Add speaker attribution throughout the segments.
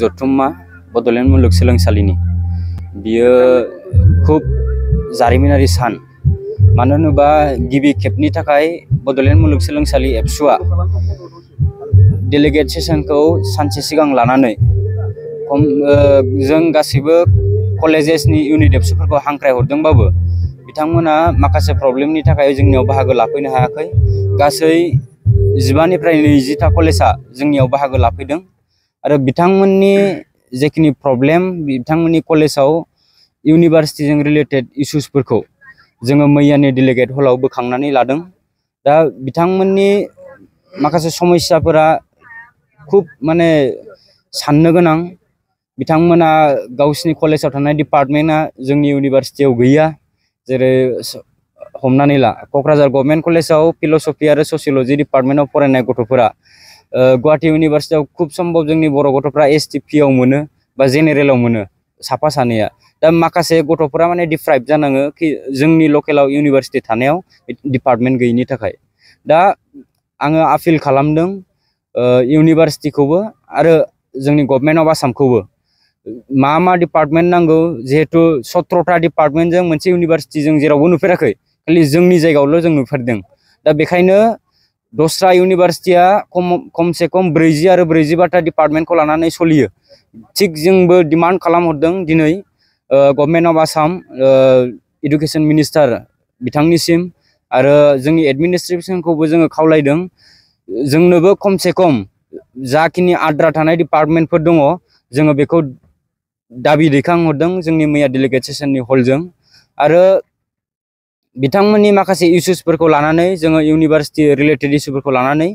Speaker 1: जथुम्मा बड'लेण्ड मुलुग सोलोंसालिनि बियो खुब जारिमिनारि सान मानो होनोबा गिबि खेबनि थाखाय बड'लेण्ड मुलुग सोलोंसालि एबसुआ डेलिगेट सेसनखौ सानसे सिगां लानानै खम जों गासैबो कलेजेसनि इउनिट एबसुफोरखौ हांख्रायहरदोंबाबो बिथांमोना माखासे प्रब्लेमनि थाखाय जोंनियाव बाहागो लाफैनो हायाखै गासै जिबानिफ्राय नैजिथा कलेजआ जोंनियाव बाहागो लाफैदों आरो बिथांमोननि जेखिनि प्रब्लेम बिथांमोननि कलेजाव इउनिभारसिटिजों रिलेटेड इसुसफोरखौ जोङो मैयानि डेलिगेट हलाव बोखांनानै लादों दा बिथांमोननि माखासे समस्याफोरा खुब माने साननो गोनां बिथांमोना गावसिनि कलेजाव थानाय डिपार्टमेन्टआ जोंनि इउनिभारसिटियाव गैया जेरै हमनानै ला क'क्राझार गभर्नमेन्ट कलेजाव फिल'सफि आरो ससिय'ल'जि डिपार्टमेन्टआव फरायनाय गथ'फोरा गुवाहाटि इउनिभार्सिटियाव खूब सम्भव जोंनि बर' गथ'फ्रा एस टि पिआव मोनो बा जेनेरेलाव मोनो साफा सानैया दा माखासे गथ'फोरा माने डिप्राइभ जानाङो कि जोंनि लकेलाव इउनिभार्सिटि थानायाव डिपार्टमेन्ट गैयिनि थाखाय दा आङो आपिल खालामदों इउनिभार्सिटिखौबो आरो जोंनि गभर्नमेन्ट अफ आसामखौबो मा मा डिपार्टमेन्ट नांगौ जिहेतु सत्र'था डिपार्टमेन्टजों मोनसे इउनिभार्सिटि जों जेरावबो नुफेराखै खालि जोंनि जायगायावल' जों नुफेरदों दा बेखायनो दसरा इउनिभार्सिटिया कम खम से खम ब्रैजि आरो ब्रैजिबाथा डिपार्टमेन्टखौ लानानै सोलियो थिग जोंबो डिमान्ड खालामहरदों दिन government of Assam education minister बिथांनिसिम आरो जोंनि एडमिनिस्ट्रेसनखौबो जोङो खावलायदों जोंनोबो खमसे खम जाखिनि आद्रा थानाय डिपार्टमेन्टफोर दङ जोङो बेखौ दाबि दैखांहरदों जोंनि मैया डेलिगेट सेसननि हलजों बिथांमोननि माखासे इस्युसफोरखौ लानानै जोङो इउनिभार्सिटि रिलेटेड इस्युफोरखौ लानानै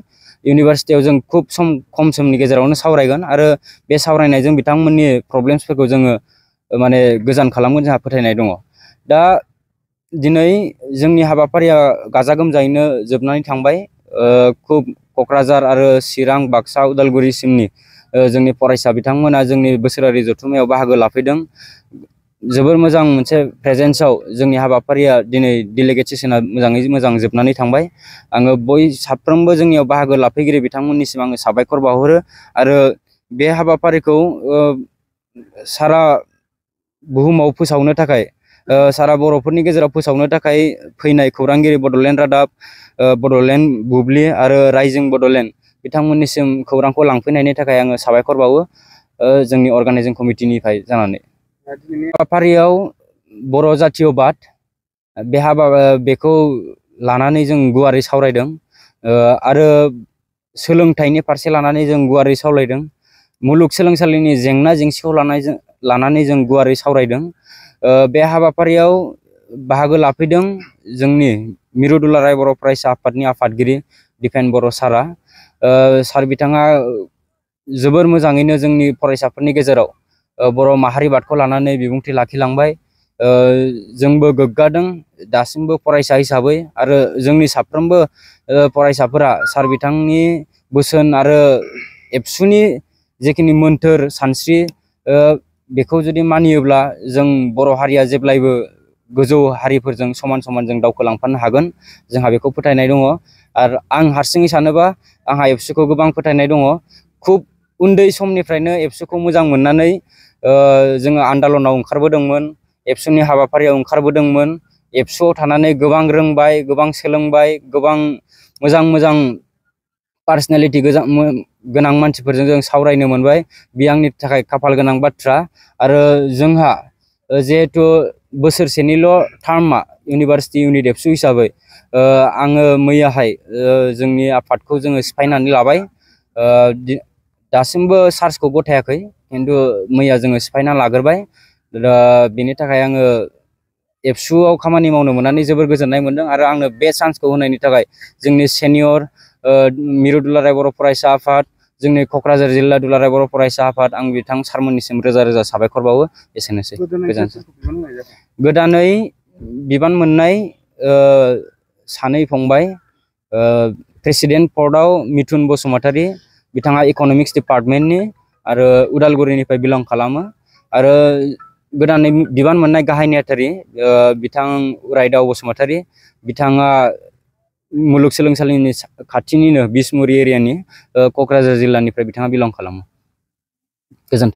Speaker 1: इउनिभार्सिटियाव जों खुब सम खम समनि गेजेरावनो सावरायगोन आरो बे सावरायनायजों बिथांमोननि प्रब्लेम्सफोरखौ जोङो माने गोजान खालामगोन जोंहा फोथायनाय दङ दा दिनै जोंनि हाबाफारिया गाजा गोमजायैनो जोबनानै थांबाय खुब क'क्राझार आरो चिरां बाक्सा उदालगुरिसिमनि जोंनि फरायसा बिथांमोना जोंनि बोसोरारि जथुम्मायाव बाहागो लाफैदों जोबोर मोजां मोनसे प्रेजेन्सआव जोंनि हाबाफारिया दिनै डेलिगेटेसना मोजाङै मोजां जोबनानै थांबाय आङो बय साफ्रोमबो जोंनियाव बाहागो लाफैगिरि बिथांमोननिसिम आङो साबायखर बावहरो आरो बे हाबाफारिखौ सारा बुहुमाव फोसावनो थाखाय सारा बर'फोरनि गेजेराव फोसावनो थाखाय फैनाय खौरांगिरि बड'लेण्ड रादाब बड'लेण्ड बुब्लि आरो राइजिं बड'लेण्ड बिथांमोननिसिम खौरांखौ लांफैनायनि थाखाय आङो साबायखर बावो जोंनि अर्गानाइजिं कमिटिनिफ्राय जानानै फारियाव बर' जातीयबाद बे हाबा बेखौ लानानै जों गुवारै सावरायदों आरो सोलोंथाइनि फारसे लानानै जों गुवारै सावरायदों मुलुगसोलोंसालिनि जेंना जेंसिखौ लानाय लानानै जों गुवारै सावरायदों बे हाबाफारियाव बाहागो लाफैदों जोंनि मिरु दुलाराय बर' फरायसा आफादनि आफादगिरि दिपेन बर' सारा सार बिथाङा जोबोर मोजाङैनो जोंनि फरायसाफोरनि गेजेराव बर' माहारि बादखौ लानानै बिबुंथि लाखिलांबाय जोंबो गोग्गादों दासिमबो फरायसा हिसाबै आरो जोंनि साफ्रोमबो फरायसाफोरा सार बिथांनि बोसोन आरो एबसुनि जेखिनि मोन्थोर सानस्रि बेखौ जुदि मानियोब्ला जों बर' हारिया जेब्लायबो गोजौ हारिफोरजों समान समान जों दावखोलांफानो हागोन जोंहा बेखौ फोथायनाय दङ आरो आं हारसिङै सानोबा आंहा एबसुखौ गोबां फोथायनाय दङ खुब उन्दै समनिफ्रायनो एबसुखौ मोजां मोननानै जोङो आन्दालनाव ओंखारबोदोंमोन एबसुनि हाबाफारियाव ओंखारबोदोंमोन एबसुआव थानानै गोबां रोंबाय गोबां सोलोंबाय गोबां मोजां मोजां पार्सनेलिटि गोजां गोनां मानसिफोरजों जों सावरायनो मोनबाय बे आंनि थाखाय खाफाल गोनां बाथ्रा आरो जोंहा जिहेतु बोसोरसेनिल' टार्मा इउनिभार्सिटि इउनिट एबसु हिसाबै आङो मैयाहाय जोंनि आफादखौ जोङो सिफायनानै लाबाय दासिमबो चार्जखौ गथायाखै खिन्थु मैया जोङो सिफायना लाग्रोबाय दा बेनि थाखाय आङो एबसुआव खामानि मावनो मोननानै जोबोर गोजोननाय मोन्दों आरो आंनो बे चान्सखौ होनायनि थाखाय जोंनि सेनियर मिरु दुलाराय बर' फरायसा आफाद जोंनि क'क्राझार जिल्ला दुलाराय बर' फरायसा आफाद आं बिथां सारमोननिसिम रोजा रोजा साबायखर बावो एसेनोसै गोजोनसै गोदानै बिबान मोननाय सानै फंबाय प्रेसिडेन्ट पर्टआव मिथुन बसुमतारी बिथाङा इकोनमिक्स डिपार्टमेन्टनि आरो उदालगुरिनिफ्राय बिलं खालामो आरो गोदानै बिबान मोननाय गाहाय नेथारि बिथां उरायदाव बसुमतारि बिथाङा मुलुग सोलोंसालिनि खाथिनिनो बिसमुरि एरियानि क'क्राझार जिल्लानिफ्राय बिथाङा बिलं खालामो गोजोन